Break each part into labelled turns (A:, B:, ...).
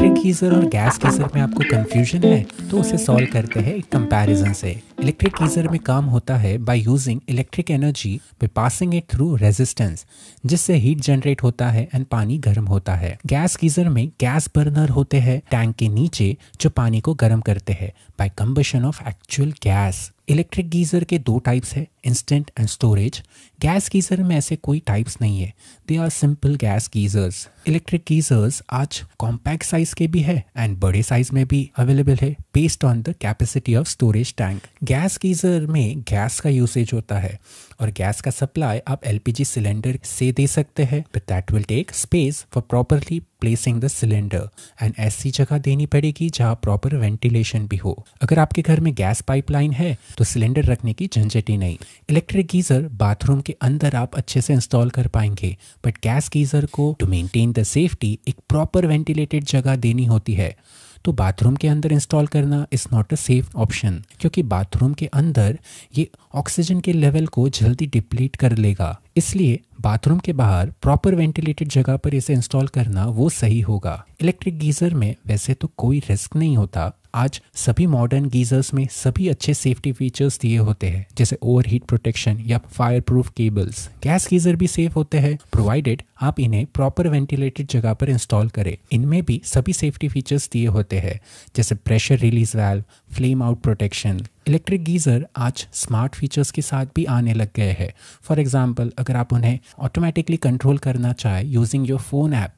A: electric geyser और gas geyser में आपको कंफ्यूजन है तो उसे सॉल्व करते हैं एक कंपैरिजन से इलेक्ट्रिक गीजर में काम होता है by using electric energy by passing it through resistance जिससे हीट जनरेट होता है एंड पानी गर्म होता है गैस गीजर में गैस बर्नर होते हैं टैंक के नीचे जो पानी को गर्म करते हैं by combustion of actual gas electric geyser के दो टाइप्स है instant and storage gas geyser में ऐसे कोई टाइप्स नहीं है they are simple gas geysers electric geysers आज कॉम्पैक्ट साइज के भी है एंड बड़े साइज में भी अवेलेबल है based on the capacity of storage tank gas geyser में गैस का यूसेज होता है और गैस का सप्लाई आप एल सिलेंडर से दे सकते हैं but that will take space for properly placing the cylinder and ऐसी जगह देनी पड़ेगी जहाँ प्रॉपर वेंटिलेशन भी हो अगर आपके घर में गैस पाइपलाइन है तो सिलेंडर रखने की झंझट ही नहीं इलेक्ट्रिक गीजर बाथरूम के अंदर आप अच्छे से इंस्टॉल कर पाएंगे बट गैस गीजर को टू मेंटेन द सेफ्टी एक प्रॉपर वेंटिलेटेड जगह देनी होती है तो बाथरूम के अंदर इंस्टॉल करना is not a safe option क्योंकि बाथरूम के अंदर ये ऑक्सीजन के लेवल को जल्दी डिप्लीट कर लेगा इसलिए बाथरूम के बाहर प्रॉपर वेंटिलेटेड जगह पर इसे इंस्टॉल करना वो सही होगा इलेक्ट्रिक गीजर में वैसे तो कोई रिस्क नहीं होता आज सभी मॉडर्न गीजर्स में सभी अच्छे सेफ्टी फीचर्स दिए होते हैं जैसे ओवरहीट प्रोटेक्शन या fire proof cables gas geyser भी सेफ होते हैं प्रोवाइडेड आप इन्हें प्रॉपर वेंटिलेटेड जगह पर इंस्टॉल करें इनमें भी सभी सेफ्टी फीचर्स दिए होते हैं जैसे pressure release valve flame out protection electric geyser आज स्मार्ट फीचर्स के साथ भी आने लग गए हैं फॉर एग्ज़ाम्पल अगर आप उन्हें ऑटोमेटिकली कंट्रोल करना चाहे यूजिंग योर फ़ोन ऐप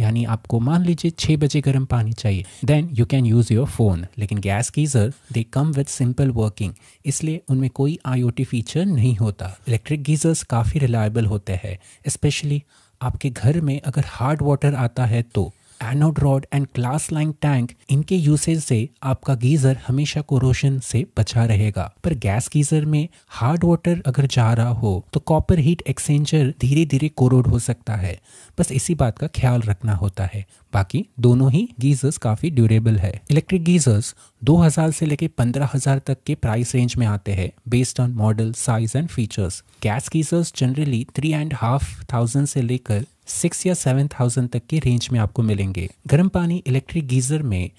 A: यानी आपको मान लीजिए छः बजे गर्म पानी चाहिए then you can use your phone लेकिन gas geyser they come with simple working इसलिए उनमें कोई आई फीचर नहीं होता इलेक्ट्रिक गीज़र्स काफ़ी रिलायबल होते हैं स्पेशली आपके घर में अगर हार्ड वाटर आता है तो anode rod and glass lined tank इनके यूसेज से आपका गीजर हमेशा कोरोशन से बचा रहेगा पर गैस गीजर में हार्ड वाटर अगर जा रहा हो तो कॉपर हीट एक्सचेंजर धीरे धीरे कोरोड हो सकता है बस इसी बात का ख्याल रखना होता है बाकी दोनों ही गीजर्स काफी ड्यूरेबल है इलेक्ट्रिक गीजर्स 2000 से लेकर 15000 तक के प्राइस रेंज में आते हैं based on model size and features gas geysers generally three and half thousand से लेकर सिक्स या सेवन थाउजेंड तक के रेंज में आपको मिलेंगे गर्म पानी इलेक्ट्रिक गीज़र में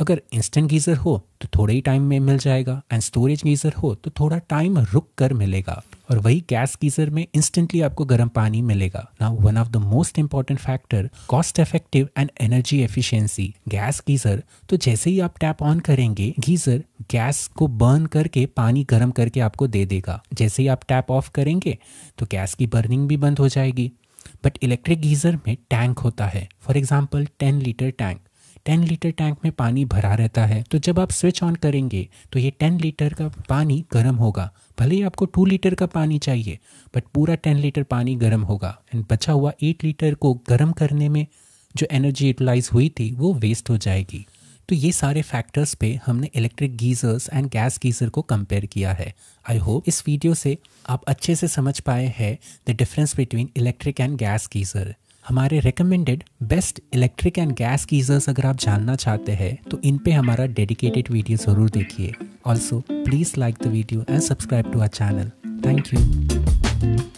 A: अगर इंस्टेंट गीज़र हो तो थोड़े ही टाइम में मिल जाएगा एंड स्टोरेज गीज़र हो तो थोड़ा टाइम रुक कर मिलेगा और वही गैस गीज़र में इंस्टेंटली आपको गर्म पानी मिलेगा ना one of the most important factor cost effective and energy efficiency gas geyser तो जैसे ही आप टैप ऑन करेंगे गीज़र गैस को बर्न करके पानी गर्म करके आपको दे देगा जैसे ही आप टैप ऑफ करेंगे तो गैस की बर्निंग भी बंद हो जाएगी बट इलेक्ट्रिक गीज़र में टैंक होता है for example ten litre tank ten litre tank में पानी भरा रहता है तो जब आप स्विच ऑन करेंगे तो ये टेन लीटर का पानी गर्म होगा भले ही आपको टू लीटर का पानी चाहिए बट पूरा टेन लीटर पानी गर्म होगा एंड बचा हुआ एट लीटर को गर्म करने में जो एनर्जी यूटिलाइज हुई थी वो वेस्ट हो जाएगी तो ये सारे फैक्टर्स पे हमने electric geysers and gas geyser को कंपेयर किया है आई होप इस वीडियो से आप अच्छे से समझ पाए हैं the difference between electric and gas geyser हमारे recommended best electric and gas geysers अगर आप जानना चाहते हैं तो इन पे हमारा डेडिकेटेड वीडियो ज़रूर देखिए also please like the video and subscribe to our channel thank you